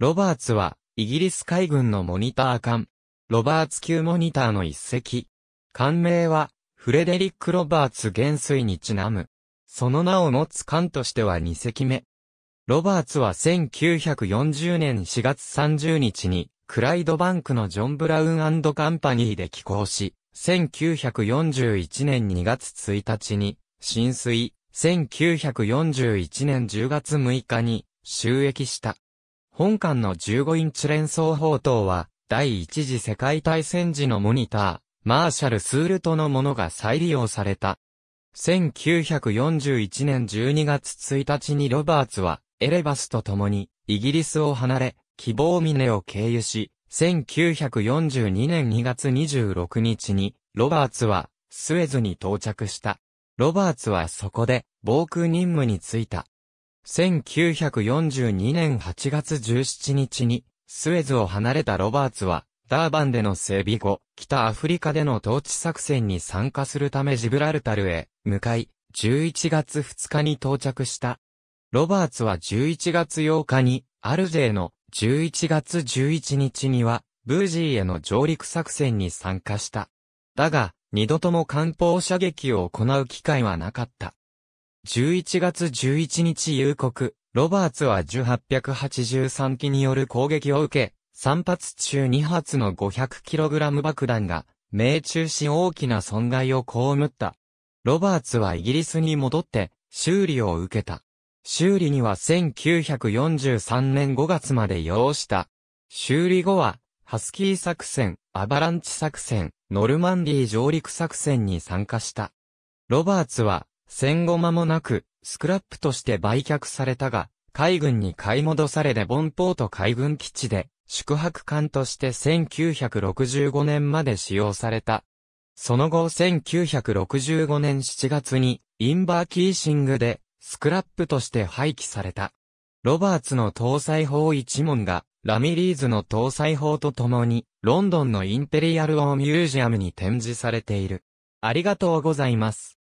ロバーツは、イギリス海軍のモニター艦、ロバーツ級モニターの一隻。艦名は、フレデリック・ロバーツ元帥にちなむ。その名を持つ艦としては2隻目。ロバーツは1940年4月30日に、クライドバンクのジョン・ブラウンカンパニーで寄港し、1941年2月1日に、浸水、1941年10月6日に、収益した。本館の15インチ連装砲塔は、第一次世界大戦時のモニター、マーシャル・スールトのものが再利用された。1941年12月1日にロバーツは、エレバスと共に、イギリスを離れ、希望峰を経由し、1942年2月26日に、ロバーツは、スエズに到着した。ロバーツはそこで、防空任務に就いた。1942年8月17日に、スエズを離れたロバーツは、ダーバンでの整備後、北アフリカでの統治作戦に参加するためジブラルタルへ向かい、11月2日に到着した。ロバーツは11月8日に、アルジェの11月11日には、ブージーへの上陸作戦に参加した。だが、二度とも艦砲射撃を行う機会はなかった。11月11日夕刻、ロバーツは1883機による攻撃を受け、3発中2発の 500kg 爆弾が、命中し大きな損害を被った。ロバーツはイギリスに戻って、修理を受けた。修理には1943年5月まで要した。修理後は、ハスキー作戦、アバランチ作戦、ノルマンディー上陸作戦に参加した。ロバーツは、戦後間もなく、スクラップとして売却されたが、海軍に買い戻されデボンポート海軍基地で、宿泊艦として1965年まで使用された。その後1965年7月に、インバーキーシングで、スクラップとして廃棄された。ロバーツの搭載法一門が、ラミリーズの搭載法とともに、ロンドンのインペリアル・オー・ミュージアムに展示されている。ありがとうございます。